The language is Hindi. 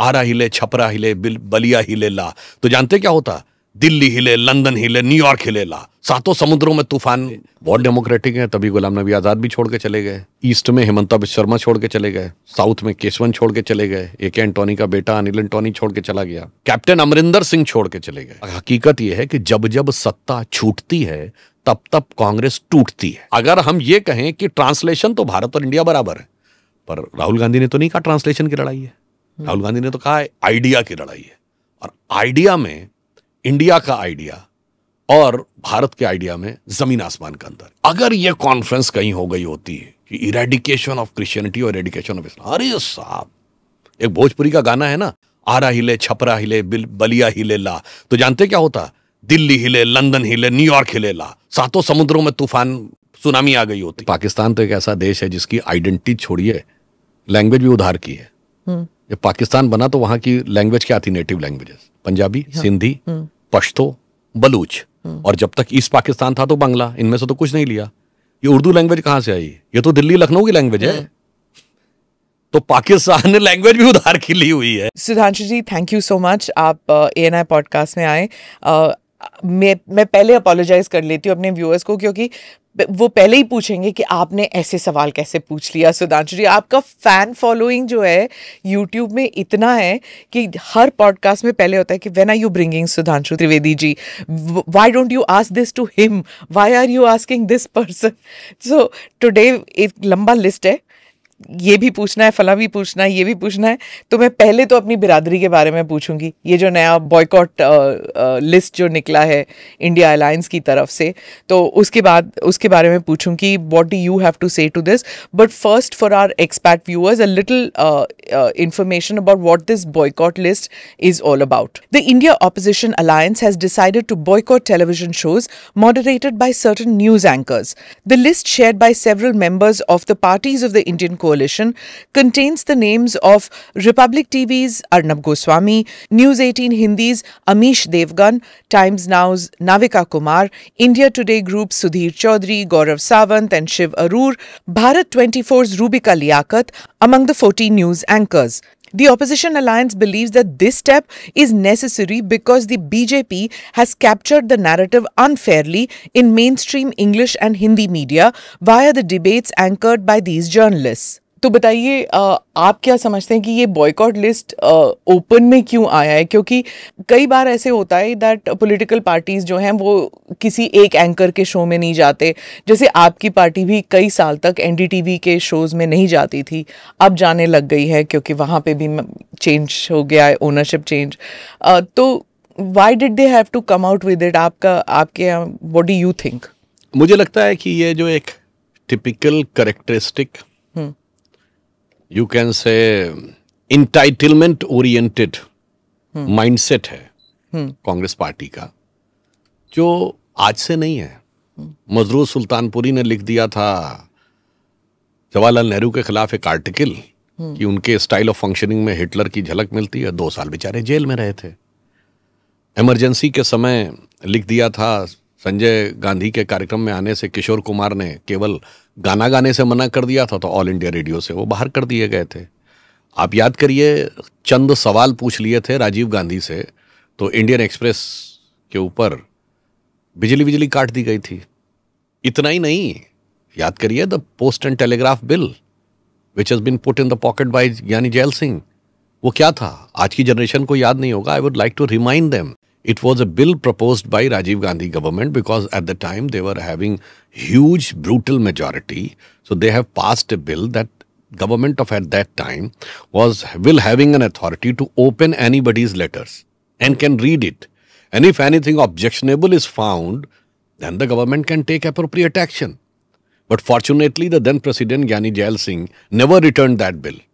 आरा हिले छपरा हिले बलिया हिले ला तो जानते क्या होता दिल्ली हिले लंदन हिले न्यूयॉर्क हिले ला सातों समुद्रों में तूफान बहुत डेमोक्रेटिक है तभी गुलाम नबी आज़ाद भी छोड़ के चले गए ईस्ट में हेमंता बिश्व शर्मा छोड़ के चले गए साउथ में केशवन छोड़ के चले गए ए के एंटोनी का बेटा अनिल एंटोनी छोड़ के चला गया कैप्टन अमरिंदर सिंह छोड़ के चले गए हकीकत यह है कि जब जब सत्ता छूटती है तब तब कांग्रेस टूटती है अगर हम ये कहें कि ट्रांसलेशन तो भारत और इंडिया बराबर है पर राहुल गांधी ने तो नहीं कहा ट्रांसलेशन की लड़ाई है राहुल गांधी ने तो कहा है आइडिया की लड़ाई है और आइडिया में इंडिया का आइडिया और भारत के आइडिया में जमीन आसमान का अंतर अगर यह कॉन्फ्रेंस कहीं हो गई होती है कि इरेडिकेशन ऑफ क्रिश्चियनिटी और इरेडिकेशन ऑफ इस्लाम अरे साहब एक भोजपुरी का गाना है ना आरा हिले छपरा हिले बलिया हिले ला तो जानते क्या होता दिल्ली हिले लंदन हिले न्यूयॉर्क हिले ला सातों समुद्रों में तूफान सुनामी आ गई होती पाकिस्तान तो एक ऐसा देश है जिसकी आइडेंटिटी छोड़िए लैंग्वेज भी उधार की है हम्म। जब पाकिस्तान बना तो वहां की लैंग्वेज क्या थी नेटिव लैंग्वेजेस पंजाबी हाँ। सिंधी हम्म। पश्तो बलूच हम्म। और जब तक ईस्ट पाकिस्तान था तो बांग्ला इनमें से तो कुछ नहीं लिया ये उर्दू लैंग्वेज कहाँ से आई ये तो दिल्ली लखनऊ की लैंग्वेज है हम्म। तो पाकिस्तान ने लैंग्वेज भी उधार की ली हुई है Sudhanshu ji thank you so much आप ए एन आई पॉडकास्ट में आए मैं मैं पहले अपोलोजाइज़ कर लेती हूँ अपने व्यूअर्स को क्योंकि वो पहले ही पूछेंगे कि आपने ऐसे सवाल कैसे पूछ लिया सुधांशु जी आपका फ़ैन फॉलोइंग जो है यूट्यूब में इतना है कि हर पॉडकास्ट में पहले होता है कि when are you bringing Sudhanshu Trivedi ji why don't you ask this to him why are you asking this person so today एक लंबा लिस्ट है ये भी पूछना है फला भी पूछना है ये भी पूछना है तो मैं पहले तो अपनी बिरादरी के बारे में पूछूंगी ये जो नया बॉयकॉट लिस्ट जो निकला है इंडिया अलायंस की तरफ से तो उसके बाद उसके बारे में पूछूंगी what do you have to say to this but first for our expect viewers a little information about what this boycott list is all about the India opposition alliance has decided to boycott television shows moderated by certain news anchors the list share by several members of the parties of the Indian coalition contains the names of Republic TV's Arnab Goswami, News 18 Hindi's Amish Devgan, Times Now's Navika Kumar, India Today Group's Sudhir Chaudhary, Gaurav Savant, and Shiv Arur, Bharat 24's Rubika Liaquat, among the 40 news anchors. The opposition alliance believes that this step is necessary because the BJP has captured the narrative unfairly in mainstream English and Hindi media via the debates anchored by these journalists. तो बताइए आप क्या समझते हैं कि ये बॉयकॉट लिस्ट ओपन में क्यों आया है क्योंकि कई बार ऐसे होता है दैट पॉलिटिकल पार्टीज जो हैं वो किसी एक एंकर के शो में नहीं जाते जैसे आपकी पार्टी भी कई साल तक एनडीटीवी के शोज में नहीं जाती थी अब जाने लग गई है क्योंकि वहाँ पे भी चेंज हो गया है ओनरशिप चेंज तो why did they have to come out with it आपका आपके वॉट डू यू थिंक मुझे लगता है कि ये जो एक typical characteristic you can say entitlement oriented mindset है कांग्रेस पार्टी का जो आज से नहीं है मजरूर सुल्तानपुरी ने लिख दिया था जवाहरलाल नेहरू के खिलाफ एक आर्टिकल कि उनके स्टाइल ऑफ फंक्शनिंग में हिटलर की झलक मिलती है दो साल बेचारे जेल में रहे थे इमरजेंसी के समय लिख दिया था संजय गांधी के कार्यक्रम में आने से किशोर कुमार ने केवल गाना गाने से मना कर दिया था तो ऑल इंडिया रेडियो से वो बाहर कर दिए गए थे आप याद करिए चंद सवाल पूछ लिए थे राजीव गांधी से तो इंडियन एक्सप्रेस के ऊपर बिजली बिजली काट दी गई थी इतना ही नहीं याद करिए the post and telegraph bill which has been put in the pocket by यानी जैल सिंह वो क्या था आज की जनरेशन को याद नहीं होगा I would like to remind them it was a bill propose by Rajiv Gandhi government because at the time they were having huge brutal majority. So they have passed a bill that government of at that time was will having an authority to open anybody's letters and can read it. And if anything objectionable is found, then the government can take appropriate action. But fortunately, the then President Gyani Jal Singh never returned that bill.